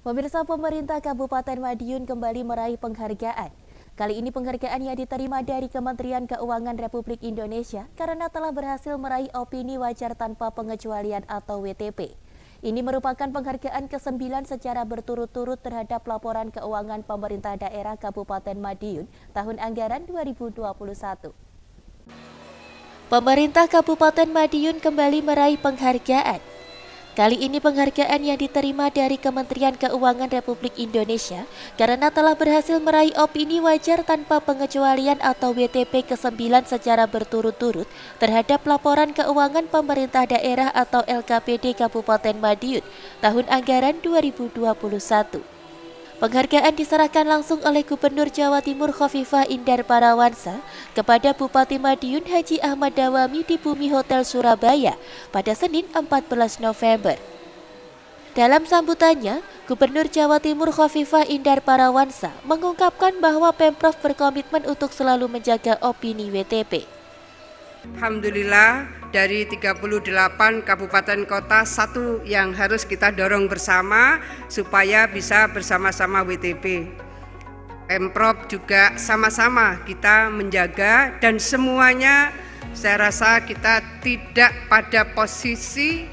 Pemirsa pemerintah Kabupaten Madiun kembali meraih penghargaan. Kali ini penghargaan yang diterima dari Kementerian Keuangan Republik Indonesia karena telah berhasil meraih opini wajar tanpa pengecualian atau WTP. Ini merupakan penghargaan ke-9 secara berturut-turut terhadap laporan keuangan pemerintah daerah Kabupaten Madiun tahun anggaran 2021. Pemerintah Kabupaten Madiun kembali meraih penghargaan Kali ini penghargaan yang diterima dari Kementerian Keuangan Republik Indonesia karena telah berhasil meraih opini wajar tanpa pengecualian atau WTP ke-9 secara berturut-turut terhadap laporan keuangan pemerintah daerah atau LKPD Kabupaten Madiun tahun anggaran 2021. Penghargaan diserahkan langsung oleh Gubernur Jawa Timur Khofifah Indar Parawansa kepada Bupati Madiun Haji Ahmad Dawami di Bumi Hotel Surabaya pada Senin 14 November. Dalam sambutannya, Gubernur Jawa Timur Khofifah Indar Parawansa mengungkapkan bahwa Pemprov berkomitmen untuk selalu menjaga opini WTP. Alhamdulillah dari 38 kabupaten kota satu yang harus kita dorong bersama supaya bisa bersama-sama WTP. Pemprov juga sama-sama kita menjaga dan semuanya saya rasa kita tidak pada posisi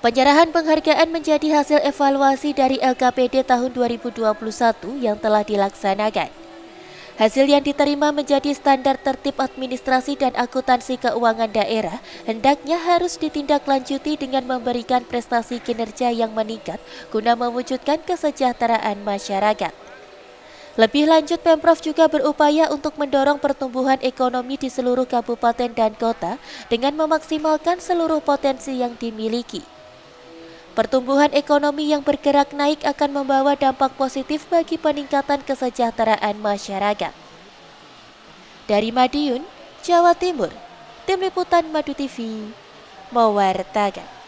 Penyerahan penghargaan menjadi hasil evaluasi dari LKPD tahun 2021 yang telah dilaksanakan. Hasil yang diterima menjadi standar tertib administrasi dan akuntansi keuangan daerah hendaknya harus ditindaklanjuti dengan memberikan prestasi kinerja yang meningkat guna mewujudkan kesejahteraan masyarakat. Lebih lanjut, Pemprov juga berupaya untuk mendorong pertumbuhan ekonomi di seluruh kabupaten dan kota dengan memaksimalkan seluruh potensi yang dimiliki. Pertumbuhan ekonomi yang bergerak naik akan membawa dampak positif bagi peningkatan kesejahteraan masyarakat. Dari Madiun, Jawa Timur, Tim Liputan Madu TV, mewartakan.